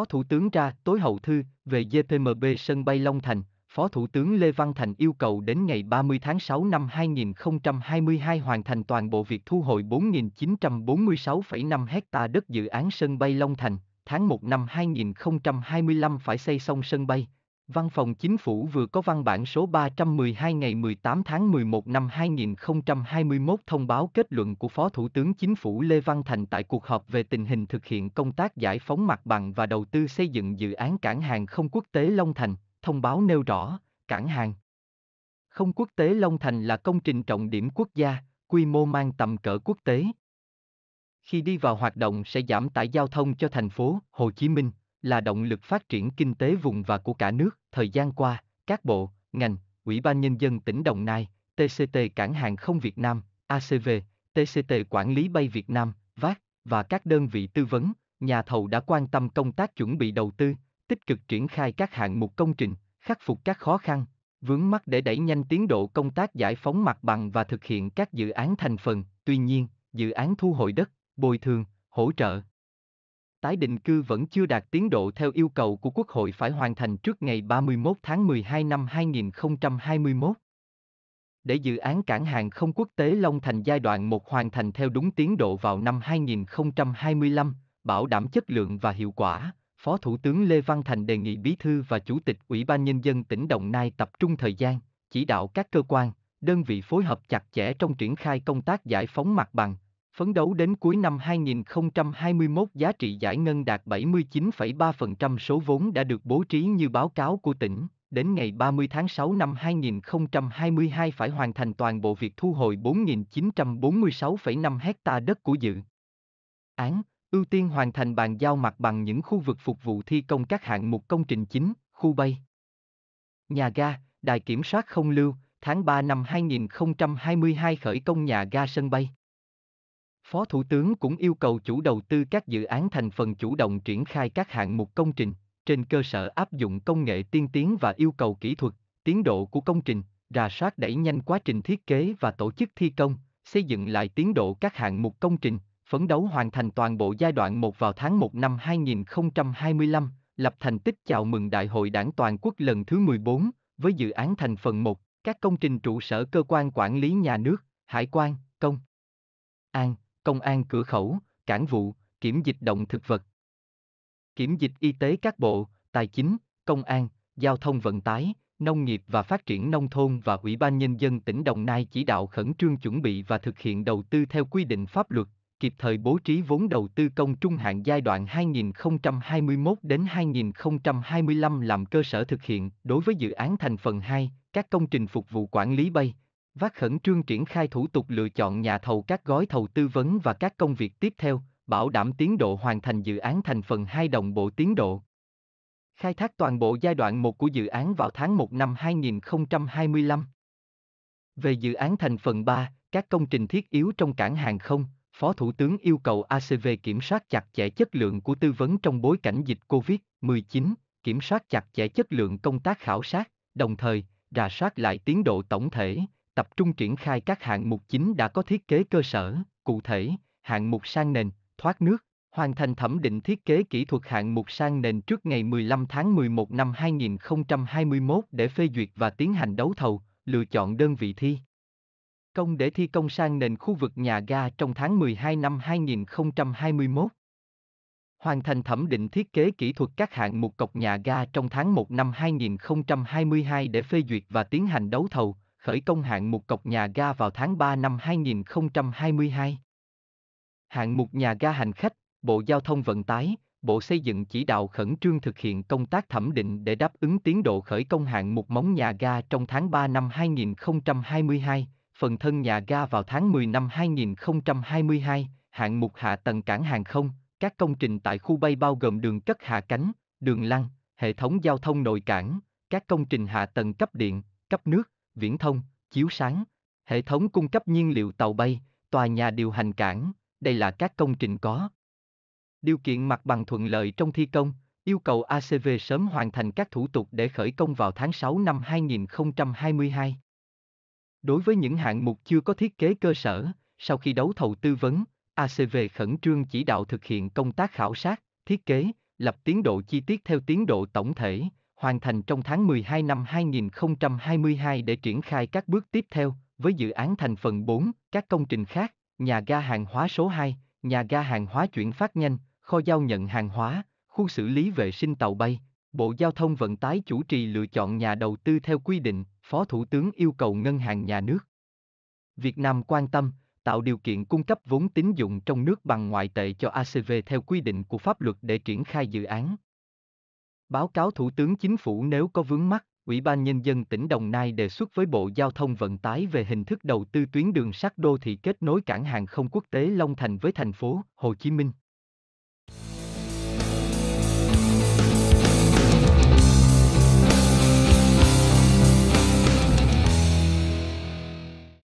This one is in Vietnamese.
Phó Thủ tướng ra tối hậu thư về GPMB sân bay Long Thành, Phó Thủ tướng Lê Văn Thành yêu cầu đến ngày 30 tháng 6 năm 2022 hoàn thành toàn bộ việc thu hồi 4.946,5 ha đất dự án sân bay Long Thành, tháng 1 năm 2025 phải xây xong sân bay, Văn phòng Chính phủ vừa có văn bản số 312 ngày 18 tháng 11 năm 2021 thông báo kết luận của Phó Thủ tướng Chính phủ Lê Văn Thành tại cuộc họp về tình hình thực hiện công tác giải phóng mặt bằng và đầu tư xây dựng dự án cảng hàng không quốc tế Long Thành, thông báo nêu rõ, cảng hàng không quốc tế Long Thành là công trình trọng điểm quốc gia, quy mô mang tầm cỡ quốc tế. Khi đi vào hoạt động sẽ giảm tải giao thông cho thành phố Hồ Chí Minh, là động lực phát triển kinh tế vùng và của cả nước. Thời gian qua, các bộ, ngành, Ủy ban Nhân dân tỉnh Đồng Nai, TCT Cảng hàng không Việt Nam, ACV, TCT Quản lý bay Việt Nam, VAC, và các đơn vị tư vấn, nhà thầu đã quan tâm công tác chuẩn bị đầu tư, tích cực triển khai các hạng mục công trình, khắc phục các khó khăn, vướng mắt để đẩy nhanh tiến độ công tác giải phóng mặt bằng và thực hiện các dự án thành phần. Tuy nhiên, dự án thu hồi đất, bồi thường, hỗ trợ, tái định cư vẫn chưa đạt tiến độ theo yêu cầu của Quốc hội phải hoàn thành trước ngày 31 tháng 12 năm 2021. Để dự án cảng hàng không quốc tế Long Thành giai đoạn 1 hoàn thành theo đúng tiến độ vào năm 2025, bảo đảm chất lượng và hiệu quả, Phó Thủ tướng Lê Văn Thành đề nghị Bí thư và Chủ tịch Ủy ban Nhân dân tỉnh Đồng Nai tập trung thời gian, chỉ đạo các cơ quan, đơn vị phối hợp chặt chẽ trong triển khai công tác giải phóng mặt bằng, Phấn đấu đến cuối năm 2021 giá trị giải ngân đạt 79,3% số vốn đã được bố trí như báo cáo của tỉnh, đến ngày 30 tháng 6 năm 2022 phải hoàn thành toàn bộ việc thu hồi 4.946,5 ha đất của dự. Án, ưu tiên hoàn thành bàn giao mặt bằng những khu vực phục vụ thi công các hạng mục công trình chính, khu bay. Nhà ga, đài kiểm soát không lưu, tháng 3 năm 2022 khởi công nhà ga sân bay. Phó Thủ tướng cũng yêu cầu chủ đầu tư các dự án thành phần chủ động triển khai các hạng mục công trình, trên cơ sở áp dụng công nghệ tiên tiến và yêu cầu kỹ thuật, tiến độ của công trình, rà soát đẩy nhanh quá trình thiết kế và tổ chức thi công, xây dựng lại tiến độ các hạng mục công trình, phấn đấu hoàn thành toàn bộ giai đoạn 1 vào tháng 1 năm 2025, lập thành tích chào mừng Đại hội Đảng toàn quốc lần thứ 14 với dự án thành phần 1, các công trình trụ sở cơ quan quản lý nhà nước, hải quan, công an công an cửa khẩu, cảng vụ, kiểm dịch động thực vật. Kiểm dịch y tế các bộ, tài chính, công an, giao thông vận tải, nông nghiệp và phát triển nông thôn và Ủy ban Nhân dân tỉnh Đồng Nai chỉ đạo khẩn trương chuẩn bị và thực hiện đầu tư theo quy định pháp luật, kịp thời bố trí vốn đầu tư công trung hạn giai đoạn 2021 đến 2025 làm cơ sở thực hiện đối với dự án thành phần 2, các công trình phục vụ quản lý bay, Vác khẩn trương triển khai thủ tục lựa chọn nhà thầu các gói thầu tư vấn và các công việc tiếp theo, bảo đảm tiến độ hoàn thành dự án thành phần hai đồng bộ tiến độ. Khai thác toàn bộ giai đoạn 1 của dự án vào tháng 1 năm 2025. Về dự án thành phần 3, các công trình thiết yếu trong cảng hàng không, Phó Thủ tướng yêu cầu ACV kiểm soát chặt chẽ chất lượng của tư vấn trong bối cảnh dịch COVID-19, kiểm soát chặt chẽ chất lượng công tác khảo sát, đồng thời, rà soát lại tiến độ tổng thể, tập trung triển khai các hạng mục chính đã có thiết kế cơ sở, cụ thể, hạng mục sang nền, thoát nước, hoàn thành thẩm định thiết kế kỹ thuật hạng mục sang nền trước ngày 15 tháng 11 năm 2021 để phê duyệt và tiến hành đấu thầu, lựa chọn đơn vị thi. Công để thi công sang nền khu vực nhà ga trong tháng 12 năm 2021. Hoàn thành thẩm định thiết kế kỹ thuật các hạng mục cọc nhà ga trong tháng 1 năm 2022 để phê duyệt và tiến hành đấu thầu, khởi công hạng mục cọc nhà ga vào tháng 3 năm 2022. Hạng mục nhà ga hành khách, Bộ Giao thông Vận tải, Bộ Xây dựng chỉ đạo khẩn trương thực hiện công tác thẩm định để đáp ứng tiến độ khởi công hạng mục móng nhà ga trong tháng 3 năm 2022, phần thân nhà ga vào tháng 10 năm 2022, hạng mục hạ tầng cảng hàng không, các công trình tại khu bay bao gồm đường cất hạ cánh, đường lăn, hệ thống giao thông nội cảng, các công trình hạ tầng cấp điện, cấp nước, viễn thông, chiếu sáng, hệ thống cung cấp nhiên liệu tàu bay, tòa nhà điều hành cảng, đây là các công trình có. Điều kiện mặt bằng thuận lợi trong thi công, yêu cầu ACV sớm hoàn thành các thủ tục để khởi công vào tháng 6 năm 2022. Đối với những hạng mục chưa có thiết kế cơ sở, sau khi đấu thầu tư vấn, ACV khẩn trương chỉ đạo thực hiện công tác khảo sát, thiết kế, lập tiến độ chi tiết theo tiến độ tổng thể, hoàn thành trong tháng 12 năm 2022 để triển khai các bước tiếp theo, với dự án thành phần 4, các công trình khác, nhà ga hàng hóa số 2, nhà ga hàng hóa chuyển phát nhanh, kho giao nhận hàng hóa, khu xử lý vệ sinh tàu bay. Bộ Giao thông Vận tải chủ trì lựa chọn nhà đầu tư theo quy định, Phó Thủ tướng yêu cầu ngân hàng nhà nước. Việt Nam quan tâm, tạo điều kiện cung cấp vốn tín dụng trong nước bằng ngoại tệ cho ACV theo quy định của pháp luật để triển khai dự án. Báo cáo Thủ tướng Chính phủ nếu có vướng mắt, Ủy ban Nhân dân tỉnh Đồng Nai đề xuất với Bộ Giao thông Vận tải về hình thức đầu tư tuyến đường sắt đô thị kết nối cảng hàng không quốc tế Long Thành với thành phố Hồ Chí Minh.